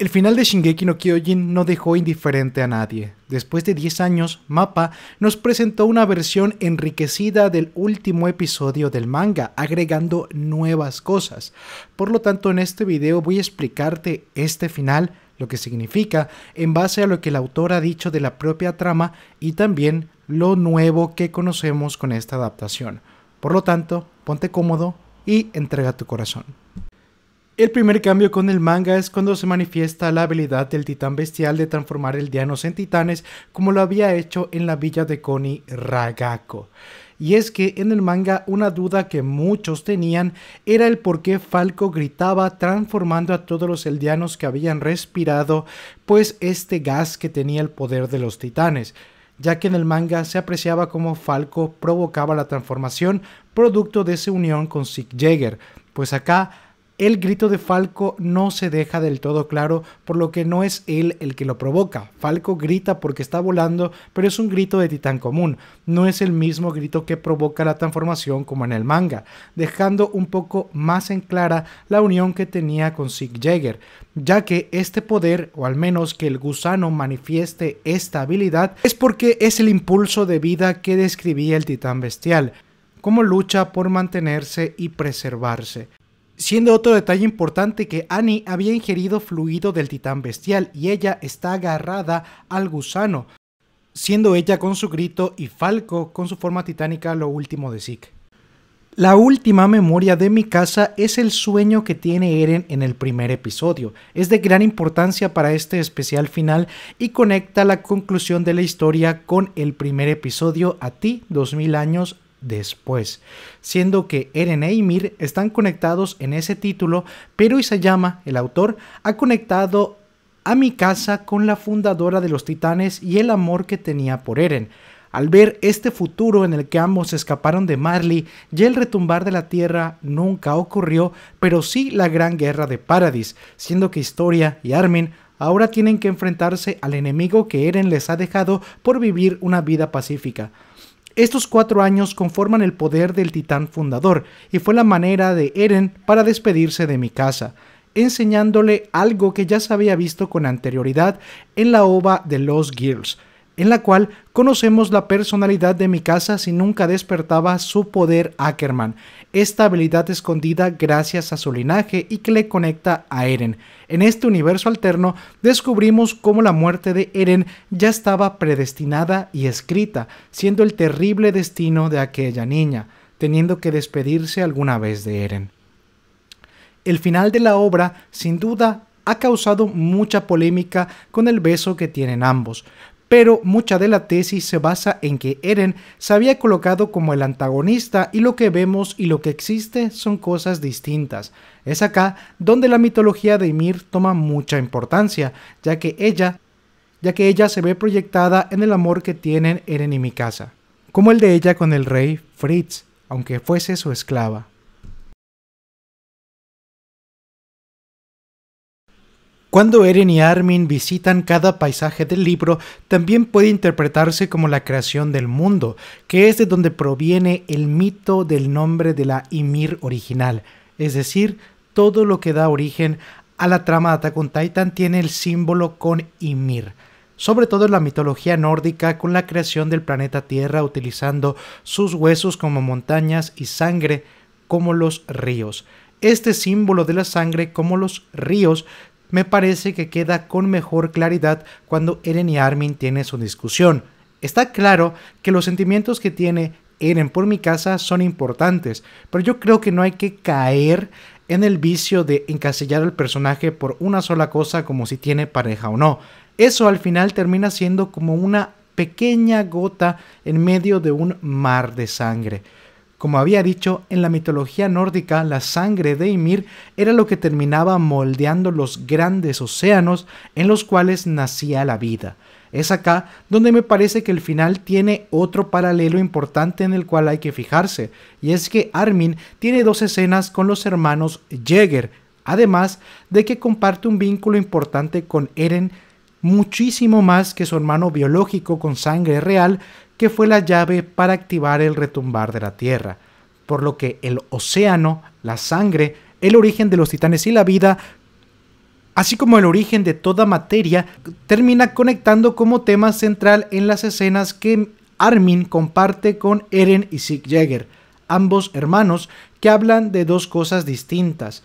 El final de Shingeki no Kyojin no dejó indiferente a nadie. Después de 10 años, Mapa nos presentó una versión enriquecida del último episodio del manga, agregando nuevas cosas. Por lo tanto, en este video voy a explicarte este final, lo que significa, en base a lo que el autor ha dicho de la propia trama y también lo nuevo que conocemos con esta adaptación. Por lo tanto, ponte cómodo y entrega tu corazón. El primer cambio con el manga es cuando se manifiesta la habilidad del titán bestial de transformar eldianos en titanes como lo había hecho en la villa de Connie Ragako. Y es que en el manga una duda que muchos tenían era el por qué Falco gritaba transformando a todos los eldianos que habían respirado pues este gas que tenía el poder de los titanes ya que en el manga se apreciaba cómo Falco provocaba la transformación producto de su unión con Sig jagger pues acá el grito de Falco no se deja del todo claro, por lo que no es él el que lo provoca. Falco grita porque está volando, pero es un grito de titán común, no es el mismo grito que provoca la transformación como en el manga, dejando un poco más en clara la unión que tenía con Sig Jagger, ya que este poder, o al menos que el gusano manifieste esta habilidad, es porque es el impulso de vida que describía el titán bestial, como lucha por mantenerse y preservarse. Siendo otro detalle importante que Annie había ingerido fluido del titán bestial y ella está agarrada al gusano, siendo ella con su grito y Falco con su forma titánica lo último de Zeke. La última memoria de mi casa es el sueño que tiene Eren en el primer episodio. Es de gran importancia para este especial final y conecta la conclusión de la historia con el primer episodio a ti, 2000 años después, siendo que Eren e Ymir están conectados en ese título, pero Isayama, el autor, ha conectado a mi casa con la fundadora de los Titanes y el amor que tenía por Eren. Al ver este futuro en el que ambos escaparon de Marley y el retumbar de la Tierra nunca ocurrió, pero sí la gran guerra de Paradis, siendo que Historia y Armin ahora tienen que enfrentarse al enemigo que Eren les ha dejado por vivir una vida pacífica. Estos cuatro años conforman el poder del titán fundador y fue la manera de Eren para despedirse de mi casa, enseñándole algo que ya se había visto con anterioridad en la ova de Los Girls, en la cual conocemos la personalidad de Mikasa si nunca despertaba su poder Ackerman, esta habilidad escondida gracias a su linaje y que le conecta a Eren. En este universo alterno descubrimos cómo la muerte de Eren ya estaba predestinada y escrita, siendo el terrible destino de aquella niña, teniendo que despedirse alguna vez de Eren. El final de la obra, sin duda, ha causado mucha polémica con el beso que tienen ambos, pero mucha de la tesis se basa en que Eren se había colocado como el antagonista y lo que vemos y lo que existe son cosas distintas. Es acá donde la mitología de Ymir toma mucha importancia, ya que ella, ya que ella se ve proyectada en el amor que tienen Eren y Mikasa, como el de ella con el rey Fritz, aunque fuese su esclava. Cuando Eren y Armin visitan cada paisaje del libro, también puede interpretarse como la creación del mundo, que es de donde proviene el mito del nombre de la Ymir original, es decir, todo lo que da origen a la trama de Attack Titan tiene el símbolo con Ymir, sobre todo en la mitología nórdica con la creación del planeta Tierra utilizando sus huesos como montañas y sangre como los ríos. Este símbolo de la sangre como los ríos me parece que queda con mejor claridad cuando Eren y Armin tienen su discusión. Está claro que los sentimientos que tiene Eren por mi casa son importantes, pero yo creo que no hay que caer en el vicio de encasillar al personaje por una sola cosa como si tiene pareja o no. Eso al final termina siendo como una pequeña gota en medio de un mar de sangre. Como había dicho, en la mitología nórdica la sangre de Ymir era lo que terminaba moldeando los grandes océanos en los cuales nacía la vida. Es acá donde me parece que el final tiene otro paralelo importante en el cual hay que fijarse, y es que Armin tiene dos escenas con los hermanos Jäger, además de que comparte un vínculo importante con Eren muchísimo más que su hermano biológico con sangre real, que fue la llave para activar el retumbar de la Tierra, por lo que el océano, la sangre, el origen de los titanes y la vida, así como el origen de toda materia, termina conectando como tema central en las escenas que Armin comparte con Eren y Sieg Jäger, ambos hermanos que hablan de dos cosas distintas,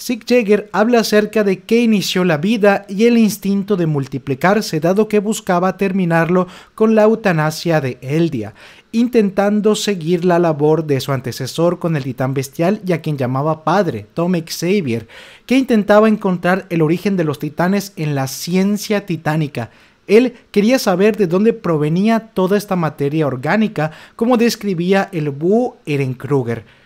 Sig Jagger habla acerca de qué inició la vida y el instinto de multiplicarse, dado que buscaba terminarlo con la eutanasia de Eldia, intentando seguir la labor de su antecesor con el titán bestial y a quien llamaba padre, Tom Xavier, que intentaba encontrar el origen de los titanes en la ciencia titánica. Él quería saber de dónde provenía toda esta materia orgánica, como describía el Bu Eren Kruger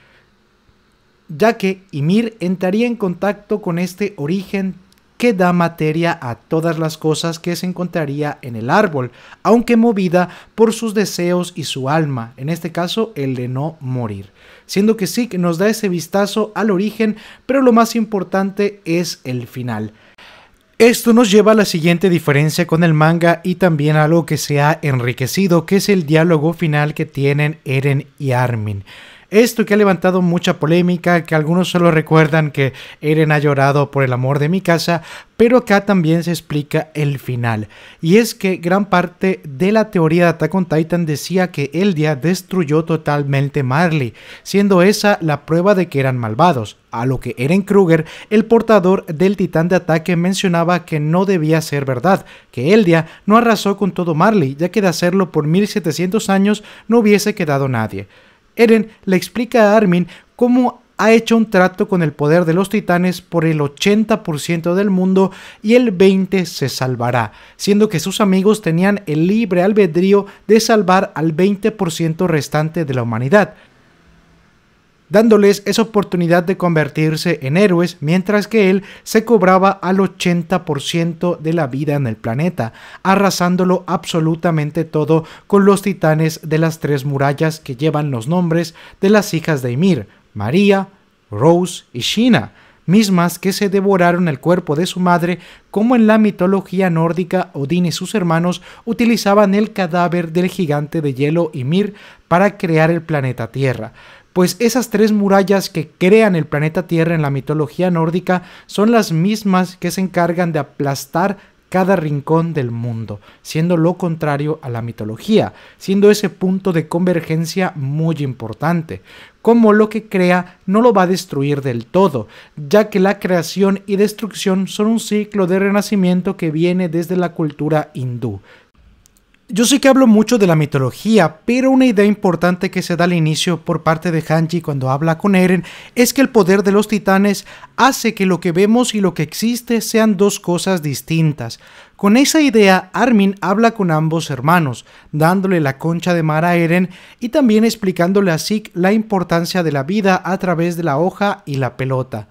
ya que Ymir entraría en contacto con este origen que da materia a todas las cosas que se encontraría en el árbol, aunque movida por sus deseos y su alma, en este caso el de no morir. Siendo que que nos da ese vistazo al origen, pero lo más importante es el final. Esto nos lleva a la siguiente diferencia con el manga y también a algo que se ha enriquecido, que es el diálogo final que tienen Eren y Armin. Esto que ha levantado mucha polémica, que algunos solo recuerdan que Eren ha llorado por el amor de mi casa, pero acá también se explica el final. Y es que gran parte de la teoría de Attack on Titan decía que Eldia destruyó totalmente Marley, siendo esa la prueba de que eran malvados, a lo que Eren Kruger, el portador del titán de ataque, mencionaba que no debía ser verdad, que Eldia no arrasó con todo Marley, ya que de hacerlo por 1700 años no hubiese quedado nadie. Eren le explica a Armin cómo ha hecho un trato con el poder de los titanes por el 80% del mundo y el 20% se salvará, siendo que sus amigos tenían el libre albedrío de salvar al 20% restante de la humanidad dándoles esa oportunidad de convertirse en héroes, mientras que él se cobraba al 80% de la vida en el planeta, arrasándolo absolutamente todo con los titanes de las tres murallas que llevan los nombres de las hijas de Ymir, María, Rose y Sheena, mismas que se devoraron el cuerpo de su madre, como en la mitología nórdica Odín y sus hermanos utilizaban el cadáver del gigante de hielo Ymir para crear el planeta Tierra pues esas tres murallas que crean el planeta Tierra en la mitología nórdica son las mismas que se encargan de aplastar cada rincón del mundo, siendo lo contrario a la mitología, siendo ese punto de convergencia muy importante, como lo que crea no lo va a destruir del todo, ya que la creación y destrucción son un ciclo de renacimiento que viene desde la cultura hindú, yo sé que hablo mucho de la mitología, pero una idea importante que se da al inicio por parte de Hanji cuando habla con Eren es que el poder de los titanes hace que lo que vemos y lo que existe sean dos cosas distintas. Con esa idea, Armin habla con ambos hermanos, dándole la concha de mar a Eren y también explicándole a Zeke la importancia de la vida a través de la hoja y la pelota.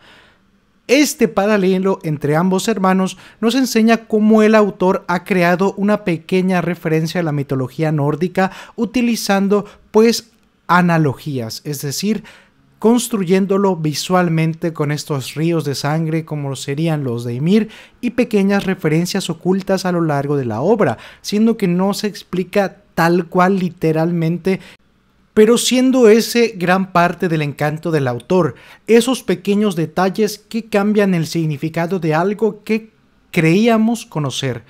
Este paralelo entre ambos hermanos nos enseña cómo el autor ha creado una pequeña referencia a la mitología nórdica utilizando pues analogías, es decir, construyéndolo visualmente con estos ríos de sangre como serían los de Ymir y pequeñas referencias ocultas a lo largo de la obra, siendo que no se explica tal cual literalmente pero siendo ese gran parte del encanto del autor, esos pequeños detalles que cambian el significado de algo que creíamos conocer.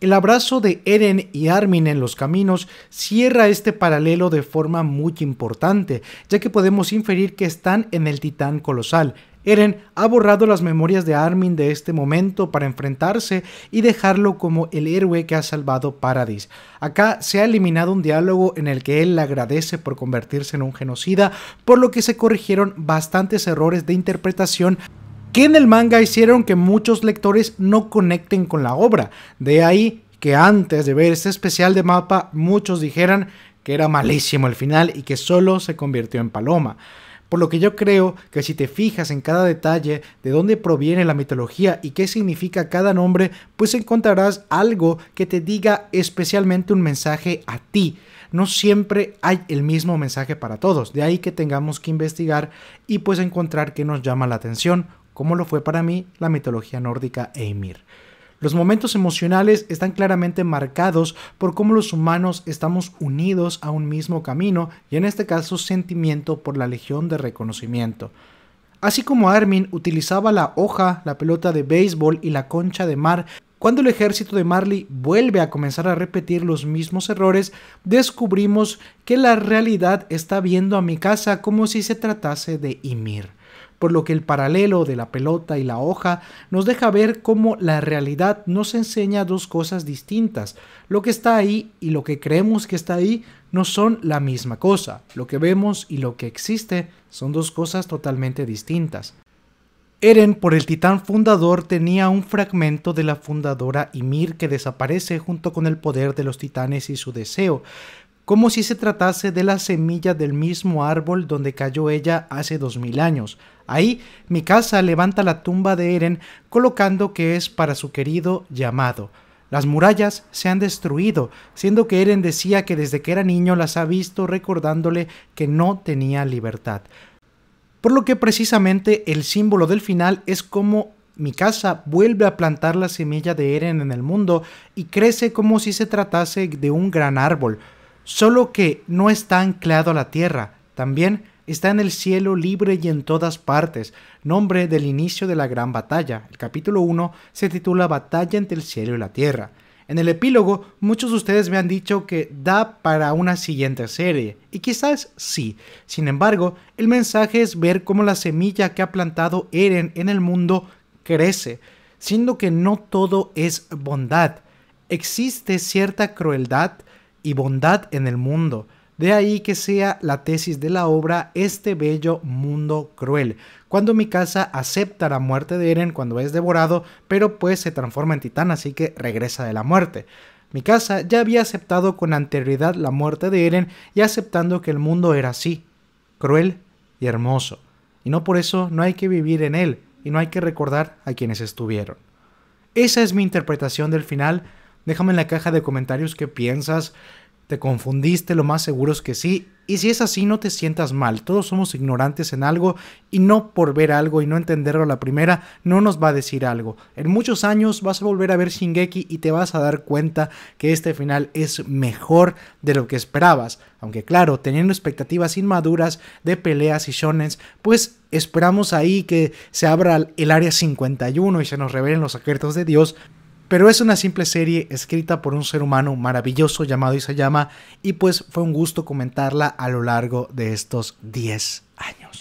El abrazo de Eren y Armin en los caminos cierra este paralelo de forma muy importante, ya que podemos inferir que están en el Titán Colosal, Eren ha borrado las memorias de Armin de este momento para enfrentarse y dejarlo como el héroe que ha salvado Paradis. Acá se ha eliminado un diálogo en el que él le agradece por convertirse en un genocida, por lo que se corrigieron bastantes errores de interpretación que en el manga hicieron que muchos lectores no conecten con la obra. De ahí que antes de ver este especial de mapa muchos dijeran que era malísimo el final y que solo se convirtió en paloma. Por lo que yo creo que si te fijas en cada detalle de dónde proviene la mitología y qué significa cada nombre, pues encontrarás algo que te diga especialmente un mensaje a ti. No siempre hay el mismo mensaje para todos, de ahí que tengamos que investigar y pues encontrar qué nos llama la atención, como lo fue para mí la mitología nórdica Eymir. Los momentos emocionales están claramente marcados por cómo los humanos estamos unidos a un mismo camino y en este caso sentimiento por la Legión de Reconocimiento. Así como Armin utilizaba la hoja, la pelota de béisbol y la concha de mar, cuando el ejército de Marley vuelve a comenzar a repetir los mismos errores, descubrimos que la realidad está viendo a mi casa como si se tratase de Ymir por lo que el paralelo de la pelota y la hoja nos deja ver cómo la realidad nos enseña dos cosas distintas. Lo que está ahí y lo que creemos que está ahí no son la misma cosa. Lo que vemos y lo que existe son dos cosas totalmente distintas. Eren, por el titán fundador, tenía un fragmento de la fundadora Ymir que desaparece junto con el poder de los titanes y su deseo, como si se tratase de la semilla del mismo árbol donde cayó ella hace dos mil años. Ahí, mi casa levanta la tumba de Eren colocando que es para su querido llamado. Las murallas se han destruido, siendo que Eren decía que desde que era niño las ha visto recordándole que no tenía libertad. Por lo que precisamente el símbolo del final es como mi casa vuelve a plantar la semilla de Eren en el mundo y crece como si se tratase de un gran árbol solo que no está anclado a la tierra, también está en el cielo libre y en todas partes, nombre del inicio de la gran batalla. El capítulo 1 se titula Batalla entre el cielo y la tierra. En el epílogo, muchos de ustedes me han dicho que da para una siguiente serie, y quizás sí. Sin embargo, el mensaje es ver cómo la semilla que ha plantado Eren en el mundo crece, siendo que no todo es bondad. Existe cierta crueldad, y bondad en el mundo. De ahí que sea la tesis de la obra Este bello mundo cruel. Cuando mi casa acepta la muerte de Eren cuando es devorado, pero pues se transforma en titán, así que regresa de la muerte. Mi casa ya había aceptado con anterioridad la muerte de Eren y aceptando que el mundo era así, cruel y hermoso. Y no por eso no hay que vivir en él y no hay que recordar a quienes estuvieron. Esa es mi interpretación del final Déjame en la caja de comentarios qué piensas. ¿Te confundiste? Lo más seguro es que sí. Y si es así, no te sientas mal. Todos somos ignorantes en algo y no por ver algo y no entenderlo la primera no nos va a decir algo. En muchos años vas a volver a ver Shingeki y te vas a dar cuenta que este final es mejor de lo que esperabas. Aunque claro, teniendo expectativas inmaduras de peleas y shonens, pues esperamos ahí que se abra el área 51 y se nos revelen los secretos de Dios, pero es una simple serie escrita por un ser humano maravilloso llamado Isayama y pues fue un gusto comentarla a lo largo de estos 10 años.